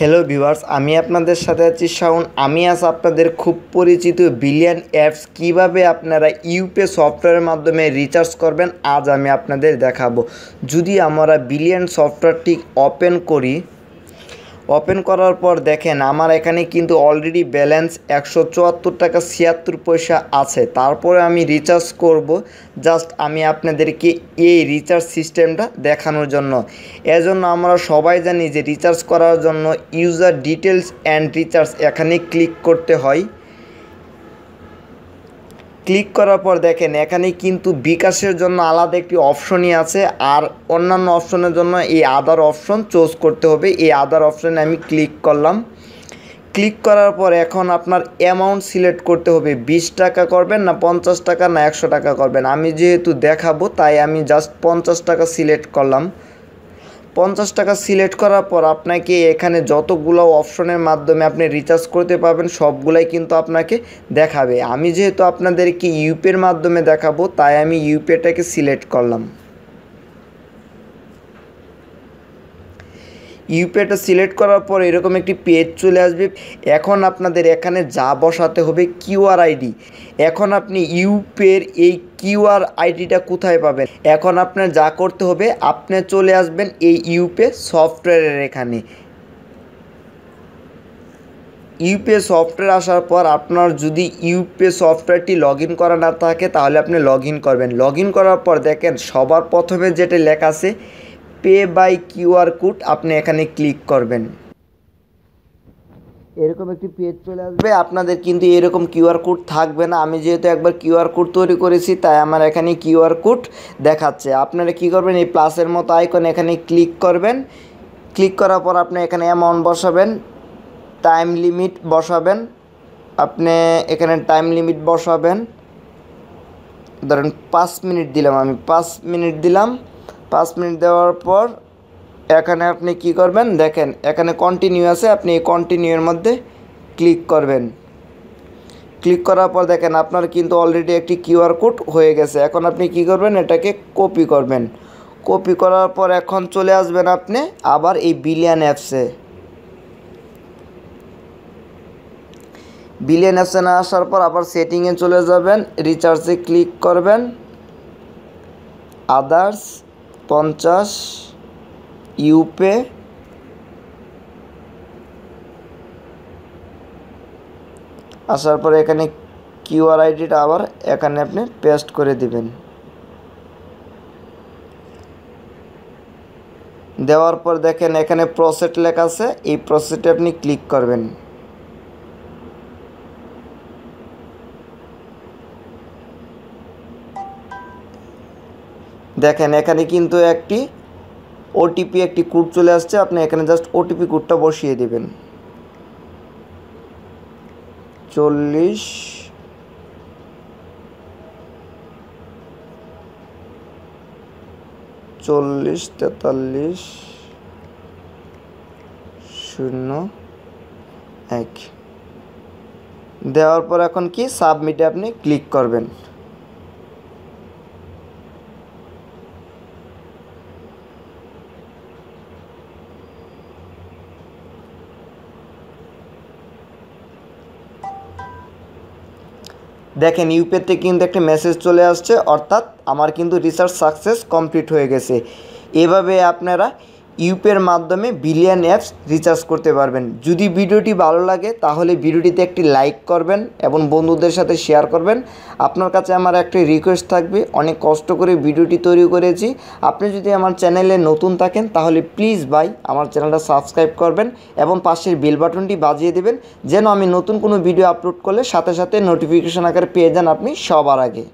hello viewers আমি আপনাদের সাথে আছি শাউন আমি আজ আপনাদের খুব পরিচিত বিলিয়ন অ্যাপস কিভাবে আপনারা ইউপে সফটওয়্যারের মাধ্যমে রিচার্জ করবেন আজ আমি আপনাদের দেখাবো যদি আমরা বিলিয়ন সফটওয়্যারটি ওপেন করি ওপেন করার পর দেখেন আমার এখানে কিন্তু অলরেডি ব্যালেন্স একশো চুয়াত্তর টাকা ছিয়াত্তর পয়সা আছে তারপরে আমি রিচার্জ করব জাস্ট আমি আপনাদেরকে এই রিচার্জ সিস্টেমটা দেখানোর জন্য এজন্য আমরা সবাই জানি যে রিচার্জ করার জন্য ইউজার ডিটেলস অ্যান্ড রিচার্জ এখানে ক্লিক করতে হয় ক্লিক করার পর দেখেন এখানে কিন্তু বিকাশের জন্য আলাদা একটি অপশনই আছে আর অন্যান্য অপশনের জন্য এই আদার অপশন চুজ করতে হবে এই আদার অপশনে আমি ক্লিক করলাম ক্লিক করার পর এখন আপনার অ্যামাউন্ট সিলেক্ট করতে হবে বিশ টাকা করবেন না পঞ্চাশ টাকা না একশো টাকা করবেন আমি যেহেতু দেখাবো তাই আমি জাস্ট পঞ্চাশ টাকা সিলেক্ট করলাম পঞ্চাশ টাকা সিলেক্ট করার পর আপনাকে এখানে যতগুলো অপশনের মাধ্যমে আপনি রিচার্জ করতে পারবেন সবগুলাই কিন্তু আপনাকে দেখাবে আমি যেহেতু আপনাদেরকে ইউপের মাধ্যমে দেখাবো তাই আমি ইউপেটাকে সিলেক্ট করলাম ইউপিআইটা সিলেক্ট করার পর এরকম একটি পেজ চলে আসবে এখন আপনাদের এখানে যা বসাতে হবে কিউআর আইডি এখন আপনি ইউপের এই কিউআর আইডিটা কোথায় পাবেন এখন আপনার যা করতে হবে আপনি চলে আসবেন এই ইউপে সফটওয়্যারের এখানে ইউপিএ সফটওয়্যার আসার পর আপনার যদি ইউপিএ সফটওয়্যারটি লগ করা না থাকে তাহলে আপনি লগ করবেন লগ করার পর দেখেন সবার প্রথমে যেটা লেখা আছে পে বাই কিউআর কোড আপনি এখানে ক্লিক করবেন এরকম একটি পেজ চলে আসবে আপনাদের কিন্তু এরকম কিউআর কোড থাকবে না আমি যেহেতু একবার কিউআর কোড তৈরি করেছি তাই আমার এখানে কিউআর কোড দেখাচ্ছে আপনারা কি করবেন এই প্লাসের মতো আইকন এখানে ক্লিক করবেন ক্লিক করার পর আপনি এখানে অ্যামাউন্ট বসাবেন টাইম লিমিট বসাবেন আপনি এখানে টাইম লিমিট বসাবেন ধরেন পাঁচ মিনিট দিলাম আমি পাঁচ মিনিট দিলাম পাঁচ মিনিট দেওয়ার পর এখানে আপনি কি করবেন দেখেন এখানে কন্টিনিউ আছে আপনি এই কন্টিনিউয়ের মধ্যে ক্লিক করবেন ক্লিক করার পর দেখেন আপনার কিন্তু অলরেডি একটি কিউআর কোড হয়ে গেছে এখন আপনি কি করবেন এটাকে কপি করবেন কপি করার পর এখন চলে আসবেন আপনি আবার এই বিলিয়ান অ্যাপসে বিলিয়ন অ্যাপসে না আসার পর আবার সেটিংয়ে চলে যাবেন রিচার্জে ক্লিক করবেন আদার্স পঞ্চাশ ইউপে আসার পরে এখানে কিউআর আইডিটা আবার এখানে আপনি পেস্ট করে দিবেন দেওয়ার পর দেখেন এখানে প্রসেট লেখা আছে এই প্রসেটে আপনি ক্লিক করবেন দেখেন এখানে কিন্তু একটি ওটিপি একটি কোড চলে আসছে আপনি এখানে জাস্ট ওটিপি কোডটা বসিয়ে দেবেন চল্লিশ চল্লিশ তেতাল্লিশ শূন্য এক দেওয়ার পর এখন কি সাবমিটে আপনি ক্লিক করবেন দেখেন ইউপিতে কিন্তু একটা মেসেজ চলে আসছে অর্থাৎ আমার কিন্তু রিসার্চ সাকসেস কমপ্লিট হয়ে গেছে এভাবে আপনারা ইউপের মাধ্যমে বিলিয়ন অ্যাপস রিচার্জ করতে পারবেন যদি ভিডিওটি ভালো লাগে তাহলে ভিডিওটিতে একটি লাইক করবেন এবং বন্ধুদের সাথে শেয়ার করবেন আপনার কাছে আমার একটি রিকোয়েস্ট থাকবে অনেক কষ্ট করে ভিডিওটি তৈরি করেছি আপনি যদি আমার চ্যানেলে নতুন থাকেন তাহলে প্লিজ ভাই আমার চ্যানেলটা সাবস্ক্রাইব করবেন এবং পাশের বেল বাটনটি বাজিয়ে দেবেন যেন আমি নতুন কোনো ভিডিও আপলোড করলে সাথে সাথে নোটিফিকেশন আকারে পেয়ে যান আপনি সবার আগে